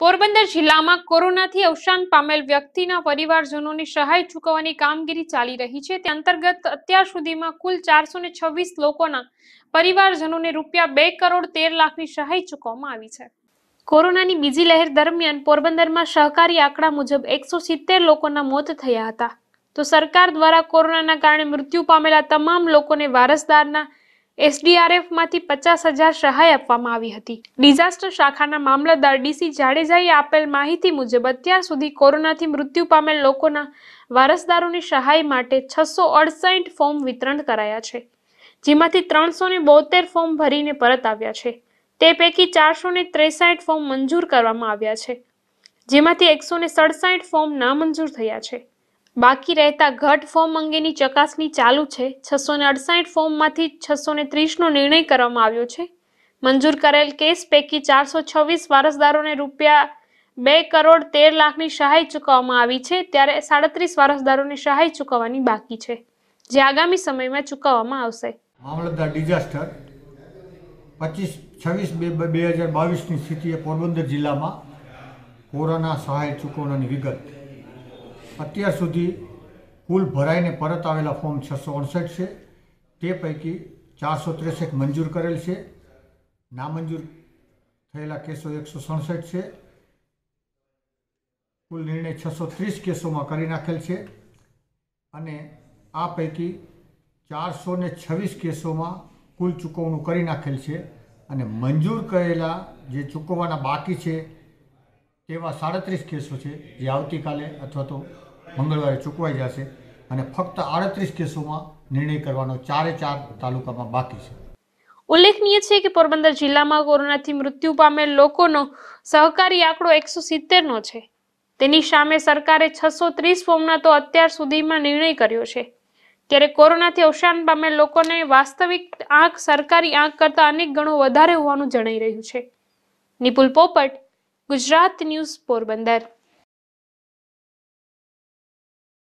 પોરબંદર જિલ્લામાં કોરોનાથી અવસાન પામેલ વ્યક્તિના પરિવારજનોની સહાય ચૂકવવાની કામગીરી ચાલી રહી છે તે અંતર્ગત અત્યાર સુધીમાં કુલ ચારસો લોકોના પરિવારજનોને રૂપિયા બે કરોડ તેર લાખની સહાય ચૂકવવામાં આવી છે કોરોનાની બીજી લહેર દરમિયાન પોરબંદરમાં સહકારી આંકડા મુજબ એકસો સિત્તેર લોકોના મોત થયા હતા તો સરકાર દ્વારા કોરોનાના કારણે મૃત્યુ પામેલા તમામ લોકોને વારસદારના એસડીઆરએફમાંથી પચાસ હજાર સહાય આપવામાં આવી હતી ડિઝાસ્ટર શાખાના મામલતદાર ડીસી જાડેજાએ આપેલ માહિતી મુજબ અત્યાર સુધી કોરોનાથી મૃત્યુ પામેલ લોકોના વારસદારોની સહાય માટે છસો અડસઠ ફોર્મ વિતરણ કરાયા છે જેમાંથી ત્રણસો બોતેર ફોર્મ ભરીને પરત આવ્યા છે તે પૈકી ચારસો ને ત્રેસાઠ ફોર્મ મંજૂર કરવામાં આવ્યા છે જેમાંથી એકસો ને સડસાઠ ફોર્મ નામંજૂર થયા છે બાકી રહેતા ઘટ ફોર્મ અંગેની ચકાસણી ચાલુ છે છસો ને અડસાઠ ફોર્મમાંથી છસો ને ત્રીસનો નિર્ણય કરવામાં આવ્યો છે મંજૂર કરેલ કેસ પૈકી ચારસો છવ્વીસ વારસદારોને રૂપિયા બે કરોડ તેર લાખની સહાય ચૂકવવામાં આવી છે ત્યારે સાડત્રીસ વારસદારોને સહાય ચૂકવવાની બાકી છે જે આગામી સમયમાં ચૂકવવામાં આવશે મામલતદાર ડિઝાસ્ટર પચીસ છવ્વીસ બે બે હજાર બાવીસની સ્થિતિએ પોરબંદર જિલ્લામાં કોરોના સહાય ચૂકવણાની વિગત અત્યાર સુધી કુલ ભરાઈને પરત આવેલા ફોર્મ છસો અડસઠ છે તે પૈકી ચારસો ત્રેસઠ મંજૂર કરેલ છે નામંજૂર થયેલા કેસો એકસો સડસઠ છે કુલ નિર્ણય છસો ત્રીસ કેસોમાં કરી નાખેલ છે અને આ પૈકી ચારસો ને છવ્વીસ કેસોમાં કુલ ચૂકવણું કરી નાખેલ છે અને મંજૂર કરેલા જે ચૂકવવાના બાકી છે તેવા સાડત્રીસ કેસો છે જે આવતીકાલે અથવા તો મંગળવારે ચૂકવાઈ જશે અને ફક્ત આડત્રીસ કેસોમાં નિર્ણય કરવાનો ચારે ચાર તાલુકામાં બાકી છે ઉલ્લેખનીય છે કે પોરબંદર જિલ્લામાં કોરોનાથી મૃત્યુ પામેલ લોકોનો સહકારી આંકડો એકસો સિત્તેરનો છે તેની સામે સરકારે છસો ત્રીસ ફોર્મના તો અત્યાર સુધીમાં નિર્ણય કર્યો છે ત્યારે કોરોનાથી અવસાન પામેલ લોકોને વાસ્તવિક આંક સરકારી આંક કરતાં અનેક ગણો વધારે હોવાનું જણાઈ રહ્યું છે નિપુલ પોપટ ગુજરાત ન્યૂઝ પોરબંદર